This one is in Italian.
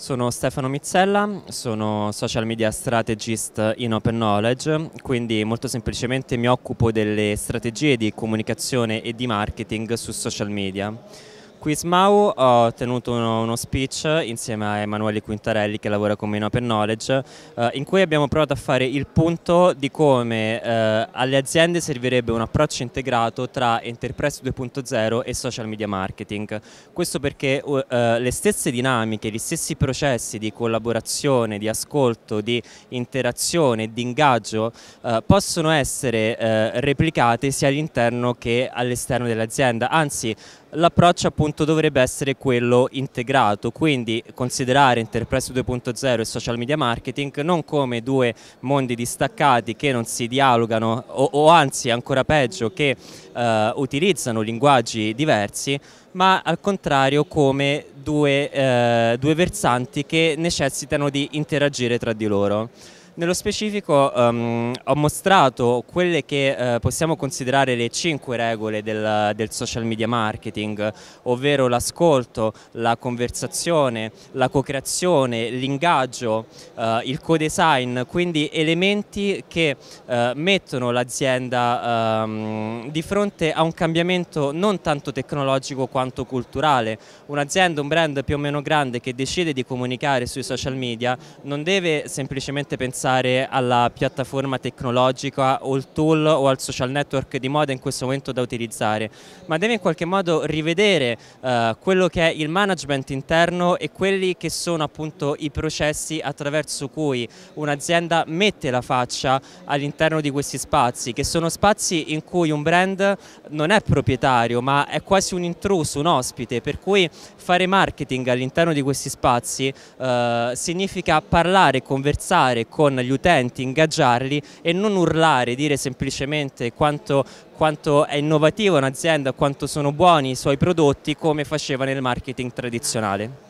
Sono Stefano Mizzella, sono social media strategist in Open Knowledge, quindi molto semplicemente mi occupo delle strategie di comunicazione e di marketing su social media. Qui SMAU ho tenuto uno, uno, speech insieme a Emanuele Quintarelli che lavora con me in Open Knowledge eh, in cui abbiamo provato a fare il punto di come eh, alle aziende servirebbe un approccio integrato tra Enterprise 2.0 e social media marketing. Questo perché uh, le stesse dinamiche, gli stessi processi di collaborazione, di ascolto, di interazione, di ingaggio eh, possono essere eh, replicate sia all'interno che all'esterno dell'azienda, anzi L'approccio appunto dovrebbe essere quello integrato, quindi considerare Enterprise 2.0 e social media marketing non come due mondi distaccati che non si dialogano o, o anzi ancora peggio che eh, utilizzano linguaggi diversi, ma al contrario come due, eh, due versanti che necessitano di interagire tra di loro. Nello specifico um, ho mostrato quelle che uh, possiamo considerare le cinque regole del, del, social media marketing, ovvero l'ascolto, la conversazione, la co-creazione, l'ingaggio, uh, il co-design, quindi elementi che uh, mettono l'azienda um, di fronte a un cambiamento non tanto tecnologico quanto culturale. Un'azienda, un brand più o meno grande che decide di comunicare sui social media non deve semplicemente pensare pensare alla piattaforma tecnologica o il tool o al social network di moda in questo momento da utilizzare, ma deve in qualche modo rivedere eh, quello che è il management interno e quelli che sono appunto i processi attraverso cui un'azienda mette la faccia all'interno di questi spazi, che sono spazi in cui un brand non è proprietario ma è quasi un intruso, un ospite, per cui fare marketing all'interno di questi spazi eh, significa parlare, conversare con con gli utenti, ingaggiarli e non urlare, dire semplicemente quanto, quanto è innovativa un'azienda, quanto sono buoni i suoi prodotti come faceva nel marketing tradizionale.